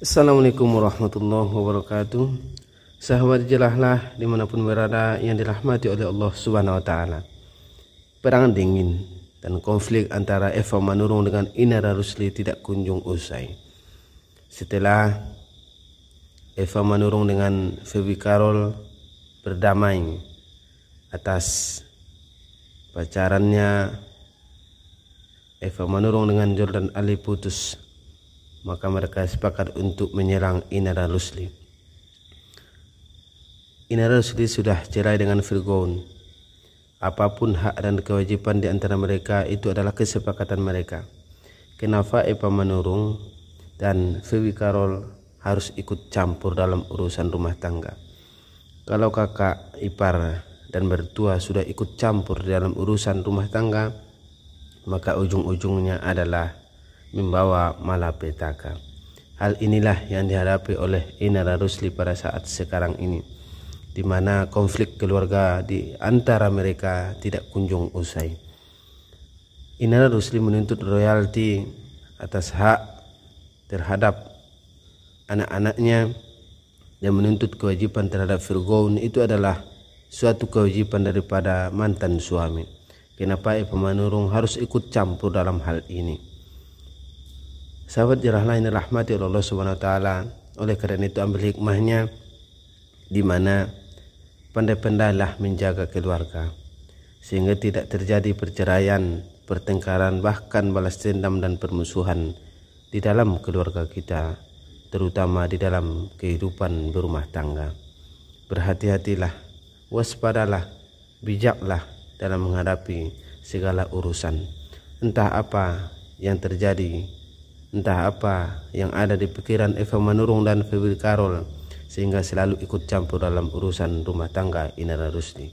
Assalamualaikum warahmatullahi wabarakatuh Sahabat jelahlah dimanapun berada yang dirahmati oleh Allah subhanahu wa ta'ala Perang dingin dan konflik antara Eva Manurung dengan Inara Rusli tidak kunjung usai Setelah Eva Manurung dengan Febi Karol berdamai atas pacarannya Eva Manurung dengan Jordan Ali putus maka mereka sepakat untuk menyerang Inara Rusli. Inara Rusli sudah cerai dengan Fir'aun. Apapun hak dan kewajiban di antara mereka itu adalah kesepakatan mereka. Kenapa Epa Manurung dan Vivi Karol harus ikut campur dalam urusan rumah tangga? Kalau kakak ipar dan mertua sudah ikut campur dalam urusan rumah tangga, maka ujung-ujungnya adalah membawa malapetaka. Hal inilah yang dihadapi oleh Inara Rusli pada saat sekarang ini, di mana konflik keluarga di antara mereka tidak kunjung usai. Inara Rusli menuntut royalti atas hak terhadap anak-anaknya dan menuntut kewajiban terhadap Fir'aun itu adalah suatu kewajiban daripada mantan suami. Kenapa Ibu Manurung harus ikut campur dalam hal ini? Sahabat jarahlah ini rahmati Allah Subhanahu wa taala. Oleh karena itu ambil hikmahnya di mana pandai-pandailah menjaga keluarga sehingga tidak terjadi perceraian, pertengkaran bahkan balas dendam dan permusuhan di dalam keluarga kita terutama di dalam kehidupan berumah tangga. Berhati-hatilah, waspadalah, bijaklah dalam menghadapi segala urusan. Entah apa yang terjadi entah apa yang ada di pikiran Eva Manurung dan Febri Karol sehingga selalu ikut campur dalam urusan rumah tangga Inara Rusdi.